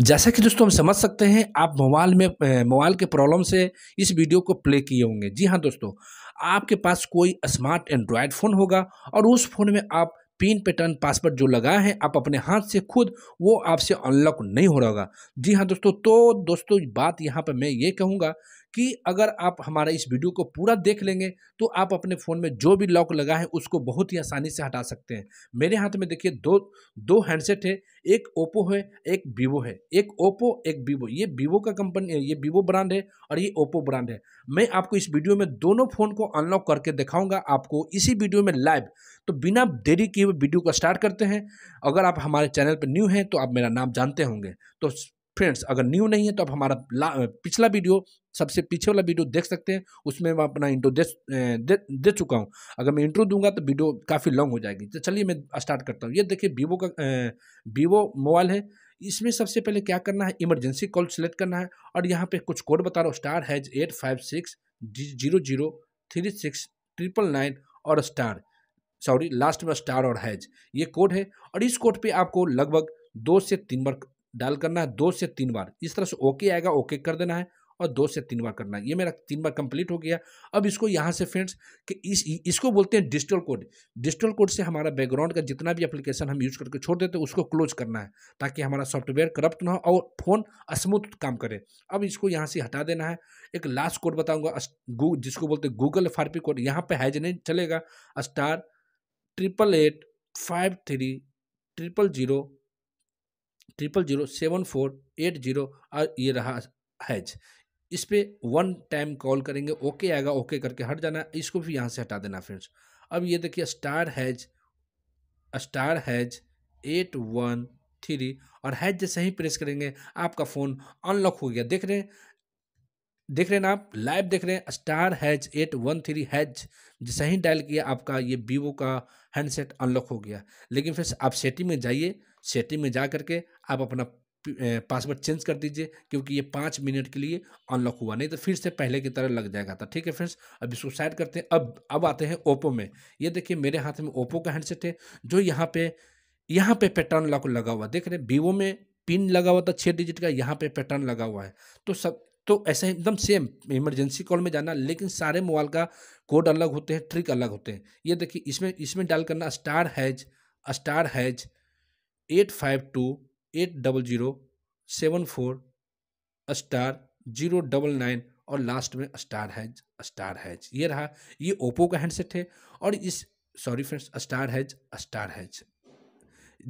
जैसा कि दोस्तों हम समझ सकते हैं आप मोबाइल में मोबाइल के प्रॉब्लम से इस वीडियो को प्ले किए होंगे जी हाँ दोस्तों आपके पास कोई स्मार्ट एंड्रॉयड फ़ोन होगा और उस फ़ोन में आप पिन पैटर्न पासवर्ड जो लगाए हैं आप अपने हाथ से खुद वो आपसे अनलॉक नहीं हो रहा होगा जी हाँ दोस्तों तो दोस्तों बात यहाँ पर मैं ये कहूँगा कि अगर आप हमारा इस वीडियो को पूरा देख लेंगे तो आप अपने फ़ोन में जो भी लॉक लगा है उसको बहुत ही आसानी से हटा सकते हैं मेरे हाथ में देखिए दो दो हैंडसेट है एक ओप्पो है एक वीवो है एक ओप्पो एक वीवो ये वीवो का कंपनी ये वीवो ब्रांड है और ये ओप्पो ब्रांड है मैं आपको इस वीडियो में दोनों फ़ोन को अनलॉक करके दिखाऊंगा आपको इसी वीडियो में लाइव तो बिना देरी किए वीडियो को स्टार्ट करते हैं अगर आप हमारे चैनल पर न्यू हैं तो आप मेरा नाम जानते होंगे तो फ्रेंड्स अगर न्यू नहीं है तो आप हमारा पिछला वीडियो सबसे पीछे वाला वीडियो देख सकते हैं उसमें मैं अपना इंट्रो दे, दे दे चुका हूँ अगर मैं इंट्रो दूंगा तो वीडियो काफ़ी लॉन्ग हो जाएगी तो चलिए मैं स्टार्ट करता हूँ ये देखिए वीवो का वीवो मोबाइल है इसमें सबसे पहले क्या करना है इमरजेंसी कॉल सेलेक्ट करना है और यहाँ पर कुछ कोड बता रहा हूँ star hash eight five six zero zero three six triple nine और स्टार सॉरी लास्ट में स्टार और हैज ये कोड है और इस कोड पर आपको लगभग दो से तीन बार डायल करना है दो से तीन बार इस तरह से ओके आएगा ओके कर देना है और दो से तीन बार करना है ये मेरा तीन बार कंप्लीट हो गया अब इसको यहाँ से फ्रेंड्स कि इस इसको बोलते हैं डिजिटल कोड डिजिटल कोड से हमारा बैकग्राउंड का जितना भी एप्लीकेशन हम यूज़ करके छोड़ देते हैं उसको क्लोज करना है ताकि हमारा सॉफ्टवेयर करप्ट ना हो और फ़ोन स्मूथ काम करे अब इसको यहाँ से हटा देना है एक लास्ट कोड बताऊँगा जिसको बोलते हैं गूगल एफ कोड यहाँ पर हैज नहीं चलेगा star triple eight five three triple zero triple zero seven four eight zero और ये रहा हैज इस पर वन टाइम कॉल करेंगे ओके आएगा ओके करके हट जाना इसको भी यहाँ से हटा देना फ्रेंड्स अब ये देखिए star hash star hash eight one three और हैज जैसे ही प्रेस करेंगे आपका फ़ोन अनलॉक हो गया देख रहे हैं देख रहे हैं ना आप लाइव देख रहे हैं star hash eight one three hash जैसे ही डायल किया आपका ये वीवो का हैंडसेट अनलॉक हो गया लेकिन फिर आप सेटिंग में जाइए सेटिंग में जा करके आप अपना पासवर्ड चेंज कर दीजिए क्योंकि ये पाँच मिनट के लिए अनलॉक हुआ नहीं तो फिर से पहले की तरह लग जाएगा था ठीक है फ्रेंड्स अब इसको साइड करते हैं अब अब आते हैं ओप्पो में ये देखिए मेरे हाथ में ओप्पो का हैंडसेट है जो यहाँ पे यहाँ पे पैटर्न लॉक लगा हुआ देख रहे हैं वीवो में पिन लगा हुआ था छः डिजिट का यहाँ पर पैटर्न लगा हुआ है तो सब तो ऐसे एकदम सेम इमरजेंसी कॉल में जाना लेकिन सारे मोबाइल का कोड अलग होते हैं ट्रिक अलग होते हैं ये देखिए इसमें इसमें डाल करना star hash star hash eight five two eight double zero seven four star zero double nine और लास्ट में स्टार हैज स्टार हैज ये रहा ये ओप्पो का हैंडसेट है और इस sorry friends star hash star hash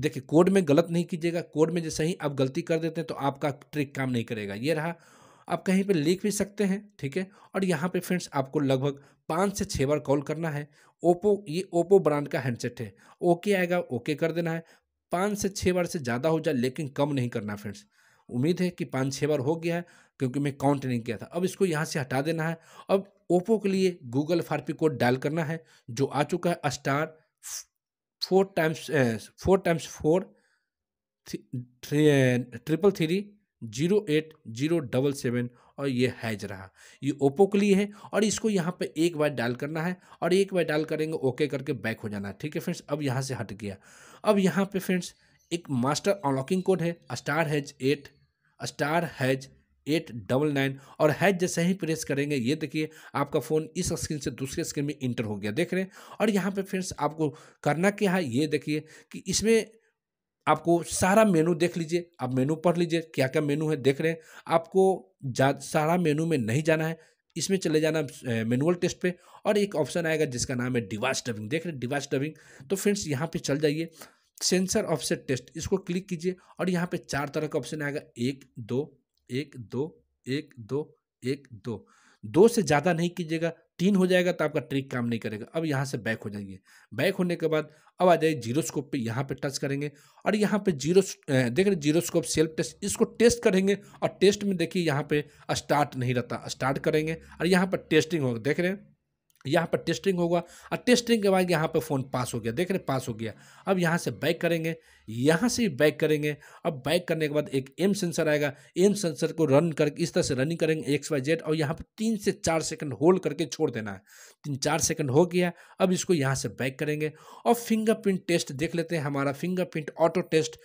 देखिए कोड में गलत नहीं कीजिएगा कोड में जैसे ही आप गलती कर देते हैं तो आपका ट्रिक काम नहीं करेगा ये रहा आप कहीं पे लिख भी सकते हैं ठीक है और यहाँ पे फ्रेंड्स आपको लगभग पाँच से छः बार कॉल करना है ओप्पो ये ओप्पो ब्रांड का हैंडसेट है ओके आएगा ओके कर देना है पाँच से छः बार से ज़्यादा हो जाए लेकिन कम नहीं करना फ्रेंड्स उम्मीद है कि पाँच छः बार हो गया है क्योंकि मैं काउंट नहीं किया था अब इसको यहाँ से हटा देना है अब ओप्पो के लिए गूगल फारपी कोड डायल करना है जो आ चुका है star four times four times four three triple three zero eight zero double seven और ये हैज रहा ये ओप्पो के लिए है और इसको यहाँ पे एक बार डायल करना है और एक बार डायल करेंगे ओके करके बैक हो जाना है ठीक है फ्रेंड्स अब यहाँ से हट गया अब यहाँ पे फ्रेंड्स एक मास्टर अनलॉकिंग कोड है star hash eight star hash eight double nine और हैज जैसे ही प्रेस करेंगे ये देखिए आपका फ़ोन इस स्क्रीन से दूसरे स्क्रीन में इंटर हो गया देख रहे हैं और यहाँ पे फ्रेंड्स आपको करना क्या है ये देखिए कि इसमें आपको सारा मेनू देख लीजिए आप मेनू पढ़ लीजिए क्या क्या मेनू है देख रहे हैं आपको सारा मेनू में नहीं जाना है इसमें चले जाना मैनुअल टेस्ट पे और एक ऑप्शन आएगा जिसका नाम है डिवाइस डबिंग देख रहे हैं डिवाइस डबिंग तो फ्रेंड्स यहाँ पे चल जाइए सेंसर ऑफसेट टेस्ट इसको क्लिक कीजिए और यहाँ पे चार तरह का ऑप्शन आएगा एक दो एक दो एक दो एक दो दो से ज़्यादा नहीं कीजिएगा तीन हो जाएगा तो आपका ट्रिक काम नहीं करेगा अब यहाँ से बैक हो जाइए बैक होने के बाद अब आ जाइए जीरोस्कोप पे यहाँ पे टच करेंगे और यहाँ पे जीरो देख रहे जीरोस्कोप सेल्फ टेस्ट इसको टेस्ट करेंगे और टेस्ट में देखिए यहाँ पे स्टार्ट नहीं रहता स्टार्ट करेंगे और यहाँ पर टेस्टिंग होगा देख रहे हैं यहाँ पर टेस्टिंग होगा और टेस्टिंग के बाद यहाँ पर फ़ोन पास हो गया देख रहे पास हो गया अब यहाँ से बैक करेंगे यहाँ से बैक करेंगे अब बैक करने के बाद एक एम सेंसर आएगा एम सेंसर को रन करके इस तरह से रनिंग करेंगे एक्स वाई जेड और यहाँ पर तीन से चार सेकंड होल्ड करके छोड़ देना है तीन चार सेकंड हो गया अब इसको यहाँ से बैक करेंगे और फिंगरप्रिंट टेस्ट देख लेते हैं हमारा फिंगरप्रिंट ऑटो टेस्ट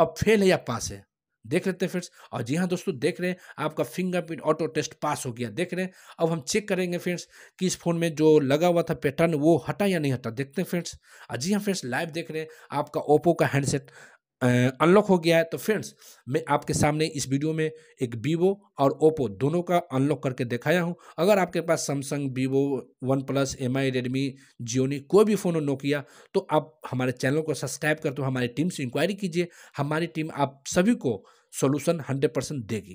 अब फेल है या पास है देख लेते हैं फ्रेंड्स और जी हाँ दोस्तों देख रहे हैं आपका फिंगरप्रिंट ऑटो टेस्ट पास हो गया देख रहे हैं अब हम चेक करेंगे फ्रेंड्स कि इस फ़ोन में जो लगा हुआ था पैटर्न वो हटा या नहीं हटा देखते हैं फ्रेंड्स और जी हाँ फ्रेंड्स लाइव देख रहे हैं आपका ओप्पो का हैंडसेट अनलॉक हो गया है तो फ्रेंड्स मैं आपके सामने इस वीडियो में एक वीवो और ओप्पो दोनों का अनलॉक करके दिखाया हूं अगर आपके पास Samsung Vivo OnePlus M I Redmi Gionee कोई भी फ़ोन हो नोकिया तो आप हमारे चैनल को सब्सक्राइब कर तो हमारी टीम से इंक्वायरी कीजिए हमारी टीम आप सभी को सोल्यूशन हंड्रेड परसेंट देगी